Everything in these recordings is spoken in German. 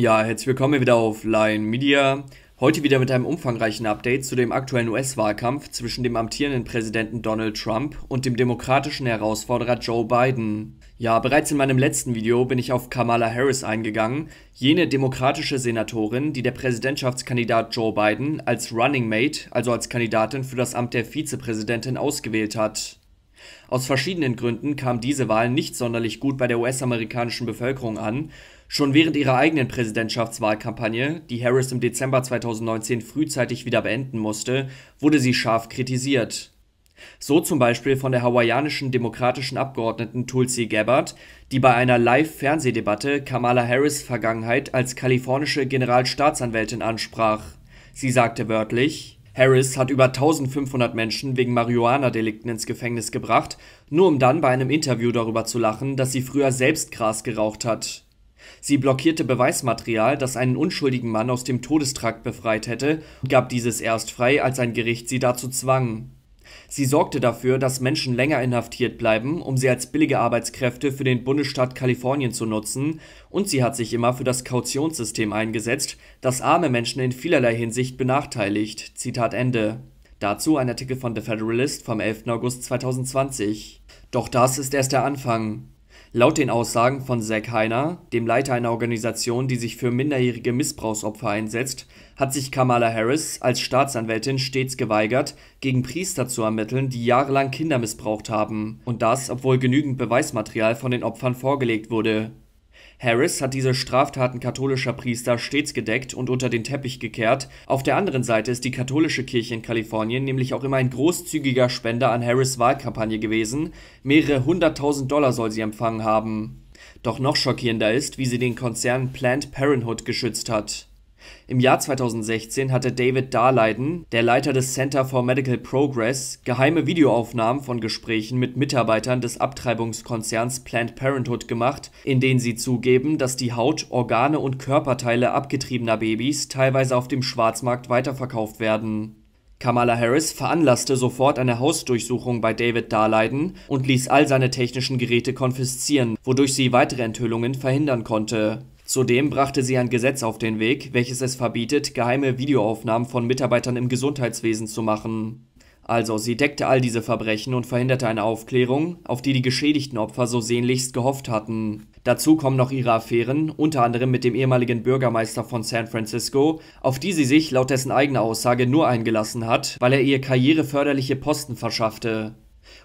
Ja, herzlich willkommen wieder auf Line Media. Heute wieder mit einem umfangreichen Update zu dem aktuellen US-Wahlkampf zwischen dem amtierenden Präsidenten Donald Trump und dem demokratischen Herausforderer Joe Biden. Ja, bereits in meinem letzten Video bin ich auf Kamala Harris eingegangen, jene demokratische Senatorin, die der Präsidentschaftskandidat Joe Biden als Running Mate, also als Kandidatin für das Amt der Vizepräsidentin ausgewählt hat. Aus verschiedenen Gründen kam diese Wahl nicht sonderlich gut bei der US-amerikanischen Bevölkerung an Schon während ihrer eigenen Präsidentschaftswahlkampagne, die Harris im Dezember 2019 frühzeitig wieder beenden musste, wurde sie scharf kritisiert. So zum Beispiel von der hawaiianischen demokratischen Abgeordneten Tulsi Gabbard, die bei einer Live-Fernsehdebatte Kamala Harris Vergangenheit als kalifornische Generalstaatsanwältin ansprach. Sie sagte wörtlich, Harris hat über 1500 Menschen wegen Marihuana-Delikten ins Gefängnis gebracht, nur um dann bei einem Interview darüber zu lachen, dass sie früher selbst Gras geraucht hat. Sie blockierte Beweismaterial, das einen unschuldigen Mann aus dem Todestrakt befreit hätte, und gab dieses erst frei, als ein Gericht sie dazu zwang. Sie sorgte dafür, dass Menschen länger inhaftiert bleiben, um sie als billige Arbeitskräfte für den Bundesstaat Kalifornien zu nutzen, und sie hat sich immer für das Kautionssystem eingesetzt, das arme Menschen in vielerlei Hinsicht benachteiligt. Zitat Ende. Dazu ein Artikel von The Federalist vom 11. August 2020. Doch das ist erst der Anfang. Laut den Aussagen von Zack Heiner, dem Leiter einer Organisation, die sich für minderjährige Missbrauchsopfer einsetzt, hat sich Kamala Harris als Staatsanwältin stets geweigert, gegen Priester zu ermitteln, die jahrelang Kinder missbraucht haben. Und das, obwohl genügend Beweismaterial von den Opfern vorgelegt wurde. Harris hat diese Straftaten katholischer Priester stets gedeckt und unter den Teppich gekehrt. Auf der anderen Seite ist die katholische Kirche in Kalifornien nämlich auch immer ein großzügiger Spender an Harris' Wahlkampagne gewesen. Mehrere hunderttausend Dollar soll sie empfangen haben. Doch noch schockierender ist, wie sie den Konzern Planned Parenthood geschützt hat. Im Jahr 2016 hatte David Darleiden, der Leiter des Center for Medical Progress, geheime Videoaufnahmen von Gesprächen mit Mitarbeitern des Abtreibungskonzerns Planned Parenthood gemacht, in denen sie zugeben, dass die Haut, Organe und Körperteile abgetriebener Babys teilweise auf dem Schwarzmarkt weiterverkauft werden. Kamala Harris veranlasste sofort eine Hausdurchsuchung bei David Darleiden und ließ all seine technischen Geräte konfiszieren, wodurch sie weitere Enthüllungen verhindern konnte Zudem brachte sie ein Gesetz auf den Weg, welches es verbietet, geheime Videoaufnahmen von Mitarbeitern im Gesundheitswesen zu machen. Also sie deckte all diese Verbrechen und verhinderte eine Aufklärung, auf die die geschädigten Opfer so sehnlichst gehofft hatten. Dazu kommen noch ihre Affären, unter anderem mit dem ehemaligen Bürgermeister von San Francisco, auf die sie sich laut dessen eigener Aussage nur eingelassen hat, weil er ihr karriereförderliche Posten verschaffte.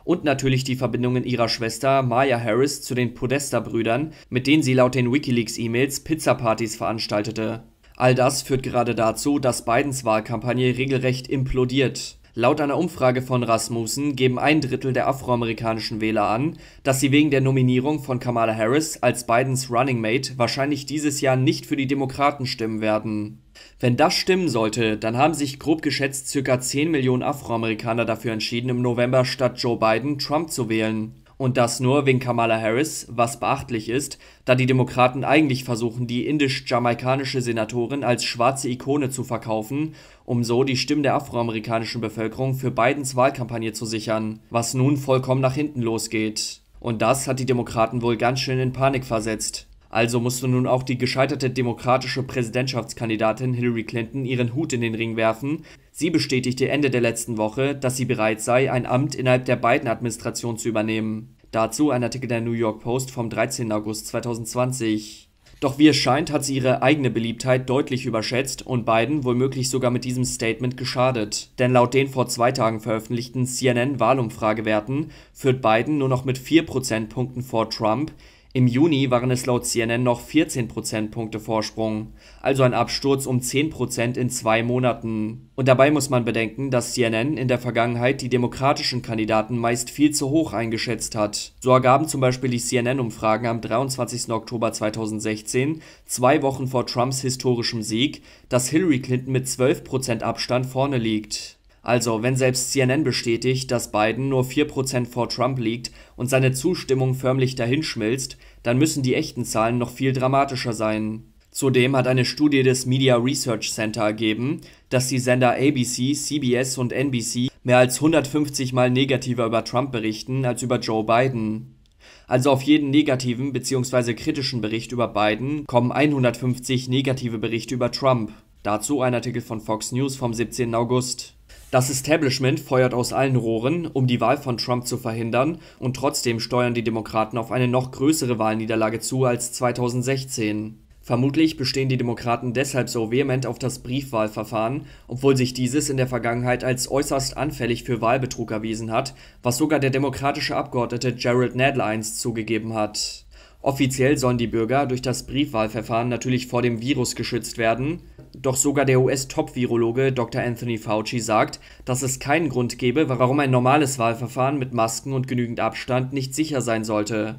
Und natürlich die Verbindungen ihrer Schwester Maya Harris zu den Podesta-Brüdern, mit denen sie laut den WikiLeaks-E-Mails Pizzapartys veranstaltete. All das führt gerade dazu, dass Bidens Wahlkampagne regelrecht implodiert. Laut einer Umfrage von Rasmussen geben ein Drittel der afroamerikanischen Wähler an, dass sie wegen der Nominierung von Kamala Harris als Bidens Running Mate wahrscheinlich dieses Jahr nicht für die Demokraten stimmen werden. Wenn das stimmen sollte, dann haben sich grob geschätzt ca. 10 Millionen Afroamerikaner dafür entschieden, im November statt Joe Biden Trump zu wählen. Und das nur wegen Kamala Harris, was beachtlich ist, da die Demokraten eigentlich versuchen, die indisch-jamaikanische Senatorin als schwarze Ikone zu verkaufen, um so die Stimmen der afroamerikanischen Bevölkerung für Bidens Wahlkampagne zu sichern, was nun vollkommen nach hinten losgeht. Und das hat die Demokraten wohl ganz schön in Panik versetzt. Also musste nun auch die gescheiterte demokratische Präsidentschaftskandidatin Hillary Clinton ihren Hut in den Ring werfen. Sie bestätigte Ende der letzten Woche, dass sie bereit sei, ein Amt innerhalb der Biden-Administration zu übernehmen. Dazu ein Artikel der New York Post vom 13. August 2020. Doch wie es scheint, hat sie ihre eigene Beliebtheit deutlich überschätzt und Biden womöglich sogar mit diesem Statement geschadet. Denn laut den vor zwei Tagen veröffentlichten CNN-Wahlumfragewerten führt Biden nur noch mit 4 Prozentpunkten vor Trump, im Juni waren es laut CNN noch 14 Prozentpunkte Vorsprung, also ein Absturz um 10 Prozent in zwei Monaten. Und dabei muss man bedenken, dass CNN in der Vergangenheit die demokratischen Kandidaten meist viel zu hoch eingeschätzt hat. So ergaben zum Beispiel die CNN-Umfragen am 23. Oktober 2016, zwei Wochen vor Trumps historischem Sieg, dass Hillary Clinton mit 12 Prozent Abstand vorne liegt. Also, wenn selbst CNN bestätigt, dass Biden nur 4% vor Trump liegt und seine Zustimmung förmlich dahinschmilzt, dann müssen die echten Zahlen noch viel dramatischer sein. Zudem hat eine Studie des Media Research Center ergeben, dass die Sender ABC, CBS und NBC mehr als 150 mal negativer über Trump berichten als über Joe Biden. Also auf jeden negativen bzw. kritischen Bericht über Biden kommen 150 negative Berichte über Trump. Dazu ein Artikel von Fox News vom 17. August. Das Establishment feuert aus allen Rohren, um die Wahl von Trump zu verhindern, und trotzdem steuern die Demokraten auf eine noch größere Wahlniederlage zu als 2016. Vermutlich bestehen die Demokraten deshalb so vehement auf das Briefwahlverfahren, obwohl sich dieses in der Vergangenheit als äußerst anfällig für Wahlbetrug erwiesen hat, was sogar der demokratische Abgeordnete Gerald Nadler einst zugegeben hat. Offiziell sollen die Bürger durch das Briefwahlverfahren natürlich vor dem Virus geschützt werden, doch sogar der US-Top-Virologe Dr. Anthony Fauci sagt, dass es keinen Grund gäbe, warum ein normales Wahlverfahren mit Masken und genügend Abstand nicht sicher sein sollte.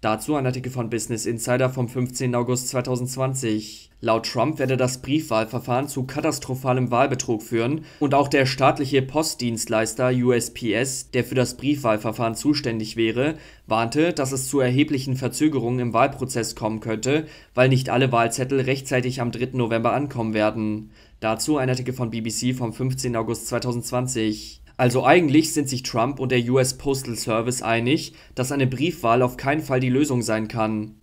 Dazu ein Artikel von Business Insider vom 15. August 2020. Laut Trump werde das Briefwahlverfahren zu katastrophalem Wahlbetrug führen und auch der staatliche Postdienstleister USPS, der für das Briefwahlverfahren zuständig wäre, warnte, dass es zu erheblichen Verzögerungen im Wahlprozess kommen könnte, weil nicht alle Wahlzettel rechtzeitig am 3. November ankommen werden. Dazu ein Artikel von BBC vom 15. August 2020. Also eigentlich sind sich Trump und der US Postal Service einig, dass eine Briefwahl auf keinen Fall die Lösung sein kann.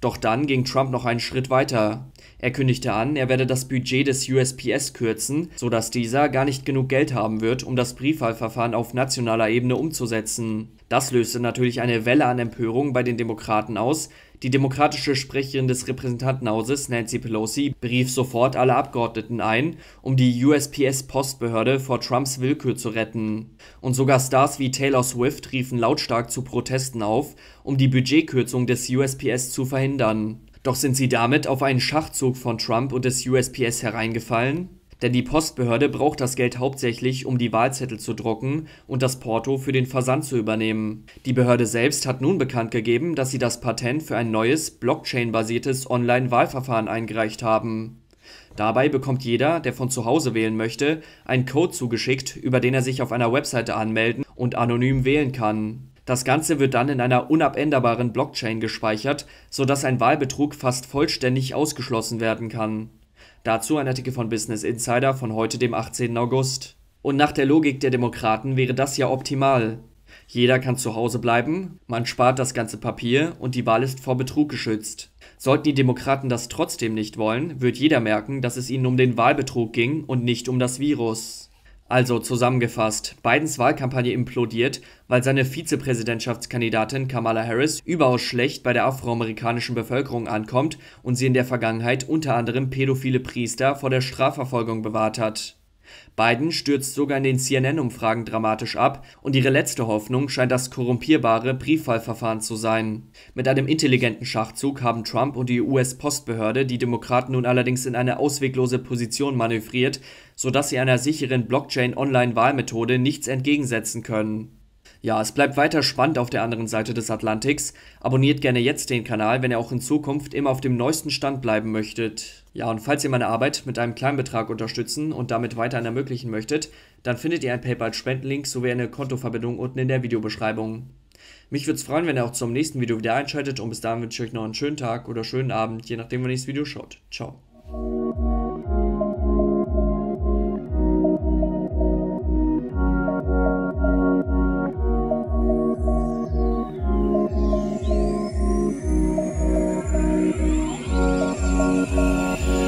Doch dann ging Trump noch einen Schritt weiter. Er kündigte an, er werde das Budget des USPS kürzen, sodass dieser gar nicht genug Geld haben wird, um das Briefwahlverfahren auf nationaler Ebene umzusetzen. Das löste natürlich eine Welle an Empörung bei den Demokraten aus, die demokratische Sprecherin des Repräsentantenhauses, Nancy Pelosi, berief sofort alle Abgeordneten ein, um die USPS-Postbehörde vor Trumps Willkür zu retten. Und sogar Stars wie Taylor Swift riefen lautstark zu Protesten auf, um die Budgetkürzung des USPS zu verhindern. Doch sind sie damit auf einen Schachzug von Trump und des USPS hereingefallen? Denn die Postbehörde braucht das Geld hauptsächlich, um die Wahlzettel zu drucken und das Porto für den Versand zu übernehmen. Die Behörde selbst hat nun bekannt gegeben, dass sie das Patent für ein neues, Blockchain-basiertes Online-Wahlverfahren eingereicht haben. Dabei bekommt jeder, der von zu Hause wählen möchte, einen Code zugeschickt, über den er sich auf einer Webseite anmelden und anonym wählen kann. Das Ganze wird dann in einer unabänderbaren Blockchain gespeichert, sodass ein Wahlbetrug fast vollständig ausgeschlossen werden kann. Dazu ein Artikel von Business Insider von heute, dem 18. August. Und nach der Logik der Demokraten wäre das ja optimal. Jeder kann zu Hause bleiben, man spart das ganze Papier und die Wahl ist vor Betrug geschützt. Sollten die Demokraten das trotzdem nicht wollen, wird jeder merken, dass es ihnen um den Wahlbetrug ging und nicht um das Virus. Also zusammengefasst, Bidens Wahlkampagne implodiert, weil seine Vizepräsidentschaftskandidatin Kamala Harris überaus schlecht bei der afroamerikanischen Bevölkerung ankommt und sie in der Vergangenheit unter anderem pädophile Priester vor der Strafverfolgung bewahrt hat Biden stürzt sogar in den CNN-Umfragen dramatisch ab und ihre letzte Hoffnung scheint das korrumpierbare Briefwahlverfahren zu sein. Mit einem intelligenten Schachzug haben Trump und die US-Postbehörde die Demokraten nun allerdings in eine ausweglose Position manövriert, sodass sie einer sicheren Blockchain-Online-Wahlmethode nichts entgegensetzen können. Ja, es bleibt weiter spannend auf der anderen Seite des Atlantiks. Abonniert gerne jetzt den Kanal, wenn ihr auch in Zukunft immer auf dem neuesten Stand bleiben möchtet. Ja, und falls ihr meine Arbeit mit einem kleinen Betrag unterstützen und damit weiterhin ermöglichen möchtet, dann findet ihr einen PayPal-Spendenlink sowie eine Kontoverbindung unten in der Videobeschreibung. Mich würde es freuen, wenn ihr auch zum nächsten Video wieder einschaltet und bis dahin wünsche ich euch noch einen schönen Tag oder schönen Abend, je nachdem, wann ihr das Video schaut. Ciao. Música